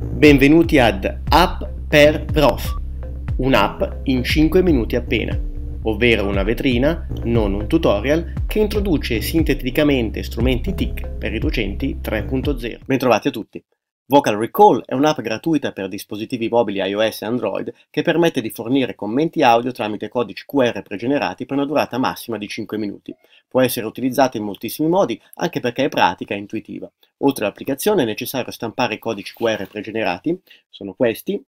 Benvenuti ad App per Prof, un'app in 5 minuti appena, ovvero una vetrina, non un tutorial, che introduce sinteticamente strumenti TIC per i docenti 3.0. Bentrovati a tutti! Vocal Recall è un'app gratuita per dispositivi mobili iOS e Android che permette di fornire commenti audio tramite codici QR pregenerati per una durata massima di 5 minuti. Può essere utilizzata in moltissimi modi anche perché è pratica e intuitiva. Oltre all'applicazione è necessario stampare i codici QR pregenerati, sono questi,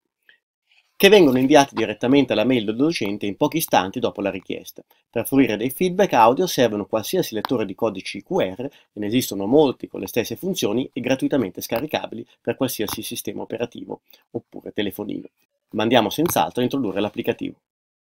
che vengono inviati direttamente alla mail del docente in pochi istanti dopo la richiesta. Per fruire dei feedback audio servono qualsiasi lettore di codici QR, e ne esistono molti con le stesse funzioni e gratuitamente scaricabili per qualsiasi sistema operativo oppure telefonino. Ma andiamo senz'altro a introdurre l'applicativo.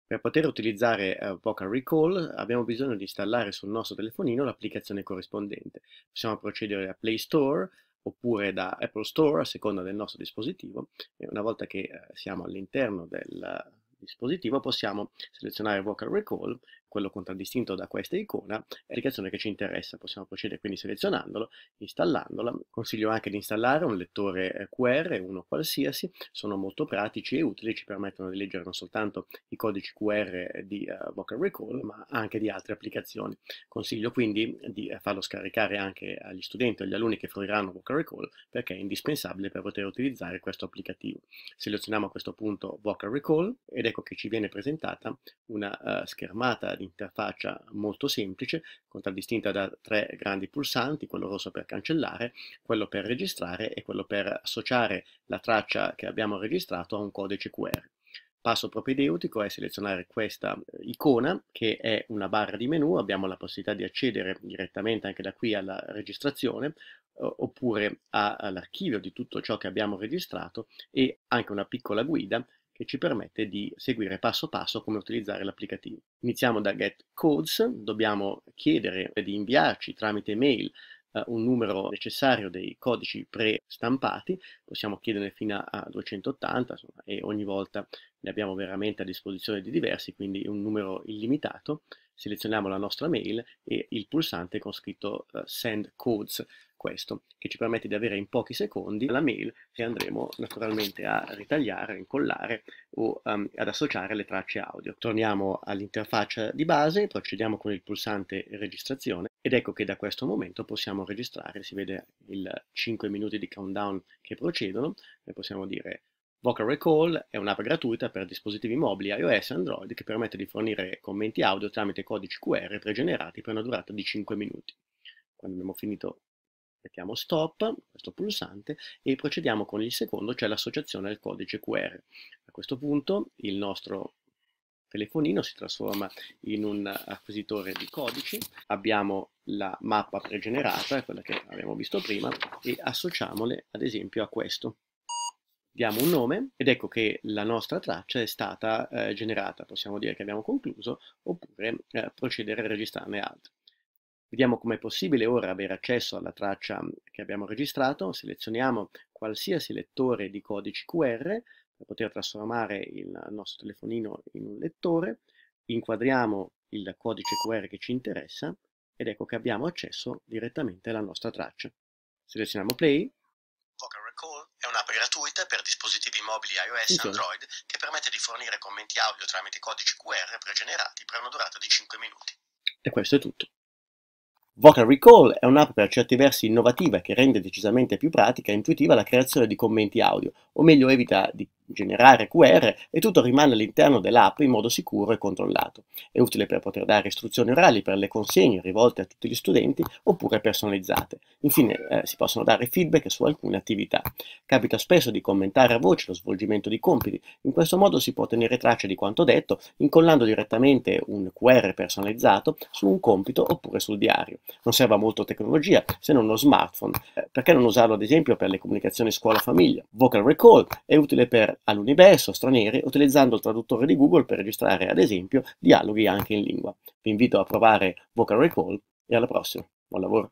Per poter utilizzare uh, Vocal Recall abbiamo bisogno di installare sul nostro telefonino l'applicazione corrispondente. Possiamo procedere a Play Store, oppure da Apple Store a seconda del nostro dispositivo e una volta che eh, siamo all'interno del eh, dispositivo possiamo selezionare Vocal Recall quello contraddistinto da questa icona, è l'applicazione che ci interessa. Possiamo procedere quindi selezionandolo, installandola. Consiglio anche di installare un lettore eh, QR, uno qualsiasi, sono molto pratici e utili, ci permettono di leggere non soltanto i codici QR eh, di uh, Vocal Recall, ma anche di altre applicazioni. Consiglio quindi di farlo scaricare anche agli studenti o agli alunni che fruiranno Vocal Recall, perché è indispensabile per poter utilizzare questo applicativo. Selezioniamo a questo punto Vocal Recall ed ecco che ci viene presentata una uh, schermata interfaccia molto semplice, contraddistinta da tre grandi pulsanti, quello rosso per cancellare, quello per registrare e quello per associare la traccia che abbiamo registrato a un codice QR. Passo propedeutico è selezionare questa eh, icona che è una barra di menu, abbiamo la possibilità di accedere direttamente anche da qui alla registrazione oppure all'archivio di tutto ciò che abbiamo registrato e anche una piccola guida che ci permette di seguire passo passo come utilizzare l'applicativo. Iniziamo da get codes, dobbiamo chiedere di inviarci tramite mail eh, un numero necessario dei codici pre-stampati, possiamo chiederne fino a 280 insomma, e ogni volta ne abbiamo veramente a disposizione di diversi, quindi un numero illimitato. Selezioniamo la nostra mail e il pulsante con scritto eh, send codes questo, che ci permette di avere in pochi secondi la mail che andremo naturalmente a ritagliare, a incollare o um, ad associare le tracce audio. Torniamo all'interfaccia di base, procediamo con il pulsante registrazione ed ecco che da questo momento possiamo registrare, si vede il 5 minuti di countdown che procedono, e possiamo dire Vocal Recall è un'app gratuita per dispositivi mobili iOS e Android che permette di fornire commenti audio tramite codici QR pregenerati per una durata di 5 minuti. Quando abbiamo finito Mettiamo stop, questo pulsante, e procediamo con il secondo, cioè l'associazione al codice QR. A questo punto il nostro telefonino si trasforma in un acquisitore di codici, abbiamo la mappa pregenerata, quella che abbiamo visto prima, e associamole ad esempio a questo diamo un nome ed ecco che la nostra traccia è stata eh, generata, possiamo dire che abbiamo concluso oppure eh, procedere a registrarne altre. Vediamo com'è possibile ora avere accesso alla traccia che abbiamo registrato, selezioniamo qualsiasi lettore di codici QR per poter trasformare il nostro telefonino in un lettore, inquadriamo il codice QR che ci interessa ed ecco che abbiamo accesso direttamente alla nostra traccia. Selezioniamo play. Poker Recall è un'app gratuita per dispositivi mobili iOS e Android che permette di fornire commenti audio tramite codici QR pregenerati per una durata di 5 minuti. E questo è tutto. Vocal Recall è un'app per certi versi innovativa che rende decisamente più pratica e intuitiva la creazione di commenti audio, o meglio evita di generare QR e tutto rimane all'interno dell'app in modo sicuro e controllato. È utile per poter dare istruzioni orali per le consegne rivolte a tutti gli studenti oppure personalizzate. Infine eh, si possono dare feedback su alcune attività. Capita spesso di commentare a voce lo svolgimento di compiti, in questo modo si può tenere traccia di quanto detto incollando direttamente un QR personalizzato su un compito oppure sul diario. Non serve molto tecnologia se non lo smartphone, eh, perché non usarlo ad esempio per le comunicazioni scuola-famiglia? Vocal Recall è utile per all'universo straniere utilizzando il traduttore di Google per registrare, ad esempio, dialoghi anche in lingua. Vi invito a provare Vocal Recall e alla prossima. Buon lavoro!